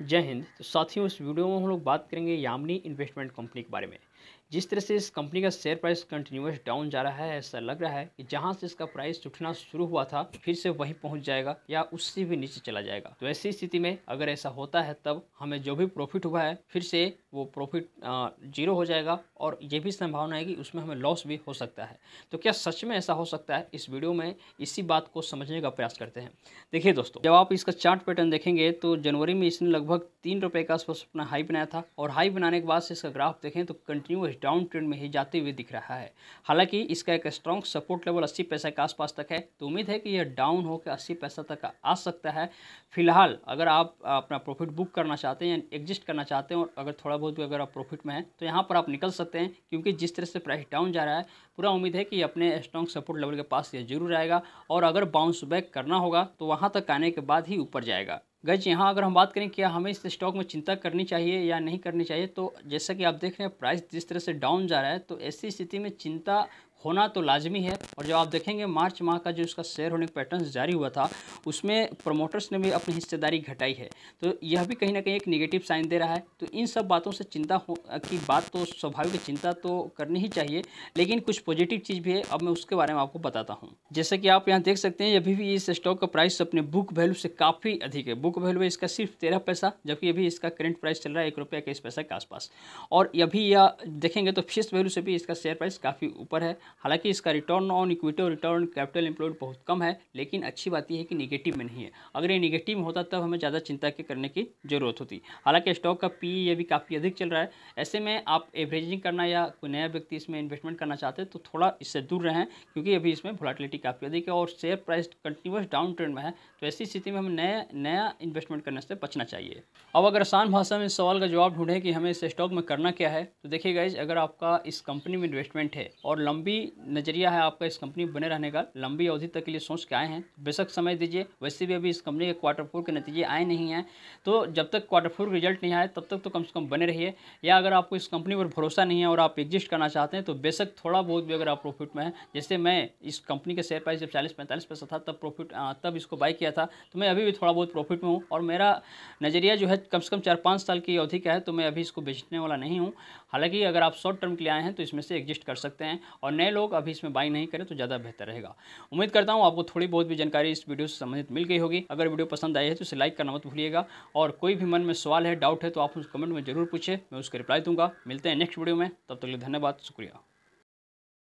जय हिंद तो साथियों इस वीडियो में हम लोग बात करेंगे यामिनी इन्वेस्टमेंट कंपनी के बारे में जिस तरह से इस कंपनी का शेयर प्राइस कंटिन्यूस डाउन जा रहा है ऐसा लग रहा है कि जहां से इसका प्राइस उठना शुरू हुआ था फिर से वहीं पहुंच जाएगा या उससे भी नीचे चला जाएगा तो ऐसी स्थिति में अगर ऐसा होता है तब हमें जो भी प्रॉफिट हुआ है फिर से वो प्रॉफिट जीरो हो जाएगा और ये भी संभावना है कि उसमें हमें लॉस भी हो सकता है तो क्या सच में ऐसा हो सकता है इस वीडियो में इसी बात को समझने का प्रयास करते हैं देखिए दोस्तों जब आप इसका चार्ट पैटर्न देखेंगे तो जनवरी में इसने लगभग तीन रुपये का आसपास अपना हाई बनाया था और हाई बनाने के बाद से इसका ग्राफ देखें तो कंटिन्यू कंटिन्यूस डाउन ट्रेंड में ही जाते हुए दिख रहा है हालांकि इसका एक स्ट्रॉन्ग सपोर्ट लेवल अस्सी पैसा के आसपास तक है तो उम्मीद है कि यह डाउन होकर अस्सी पैसा तक आ सकता है फिलहाल अगर आप अपना प्रॉफिट बुक करना चाहते हैं या एग्जिस्ट करना चाहते हैं और अगर थोड़ा बहुत भी अगर आप प्रॉफिट में हैं तो यहाँ पर आप निकल सकते हैं क्योंकि जिस तरह से प्राइस डाउन जा रहा है पूरा उम्मीद है कि अपने स्ट्रॉन्ग सपोर्ट लेवल के पास यह जरूर आएगा और अगर बाउंस बैक करना होगा तो वहाँ तक आने के बाद ही ऊपर जाएगा गज यहाँ अगर हम बात करें कि हमें इस स्टॉक में चिंता करनी चाहिए या नहीं करनी चाहिए तो जैसा कि आप देख रहे हैं प्राइस जिस तरह से डाउन जा रहा है तो ऐसी स्थिति में चिंता होना तो लाजमी है और जब आप देखेंगे मार्च माह का जो इसका शेयर होने का पैटर्न जारी हुआ था उसमें प्रमोटर्स ने भी अपनी हिस्सेदारी घटाई है तो यह भी कहीं ना कहीं एक निगेटिव साइन दे रहा है तो इन सब बातों से चिंता हो की बात तो स्वाभाविक चिंता तो करनी ही चाहिए लेकिन कुछ पॉजिटिव चीज़ भी है अब मैं उसके बारे में आपको बताता हूँ जैसे कि आप यहाँ देख सकते हैं अभी भी इस स्टॉक का प्राइस अपने बुक वैल्यू से काफ़ी अधिक है बुक वैल्यू इसका सिर्फ तेरह पैसा जबकि अभी इसका करेंट प्राइस चल रहा है एक रुपये इक्कीस पैसा के आसपास और अभी यह देखेंगे तो फिक्स वैल्यू से भी इसका शेयर प्राइस काफ़ी ऊपर है हालांकि इसका रिटर्न ऑन इक्विटी और रिटर्न कैपिटल इंप्लॉयड बहुत कम है लेकिन अच्छी बात यह है कि निगेटिव में नहीं है अगर ये निगेटिव होता तब हमें ज़्यादा चिंता के करने की ज़रूरत होती हालांकि स्टॉक का पी ये भी काफ़ी अधिक चल रहा है ऐसे में आप एवरेजिंग करना या कोई नया व्यक्ति इसमें इन्वेस्टमेंट करना चाहते हैं तो थोड़ा इससे दूर रहें क्योंकि अभी इसमें वोलाटिलिटी काफ़ी अधिक है और share price continuous down trend में है तो ऐसी स्थिति में हमें नया नया इन्वेस्टमेंट करने से बचना चाहिए अब अगर आसान भाषा में इस सवाल का जवाब ढूंढें कि हमें इस स्टॉक में करना क्या है तो देखिए गाइज अगर आपका इस कंपनी में इन्वेस्टमेंट है और लंबी नज़रिया है आपका इस कंपनी बने रहने का लंबी अवधि तक के लिए सोच के आए हैं बेशक समय दीजिए वैसे भी अभी इस कंपनी के क्वार्टर फोर के नतीजे आए नहीं हैं तो जब तक क्वार्टर फोर रिजल्ट नहीं आए तब तक तो कम से कम बने रहिए या अगर आपको इस कंपनी पर भरोसा नहीं है और आप एग्जिस्ट करना चाहते हैं तो बेशक थोड़ा बहुत भी अगर आप प्रॉफिट में हैं जैसे मैं इस कंपनी के शेयर प्राइस जब चालीस पैंतालीस पैसा था तब प्रॉफिट तब इसको बाई किया था तो मैं अभी भी थोड़ा बहुत प्रॉफिट में हूँ और मेरा नज़रिया जो है कम से कम चार पाँच साल की अवधि का है तो मैं अभी इसको बेचने वाला नहीं हूँ हालाँकि अगर आप शॉर्ट टर्म के लिए आए हैं तो इसमें से एग्जिस्ट कर सकते हैं और नए नए लोग अभी इसमें बाई नहीं करें तो ज़्यादा बेहतर रहेगा उम्मीद करता हूँ आपको थोड़ी बहुत भी जानकारी इस वीडियो से संबंधित मिल गई होगी अगर वीडियो पसंद आई है तो इसे लाइक करना मत भूलिएगा और कोई भी मन में सवाल है डाउट है तो आप उस कमेंट में जरूर पूछे मैं उसका रिप्लाई दूंगा मिलते हैं नेक्स्ट वीडियो में तब तक के लिए धन्यवाद शुक्रिया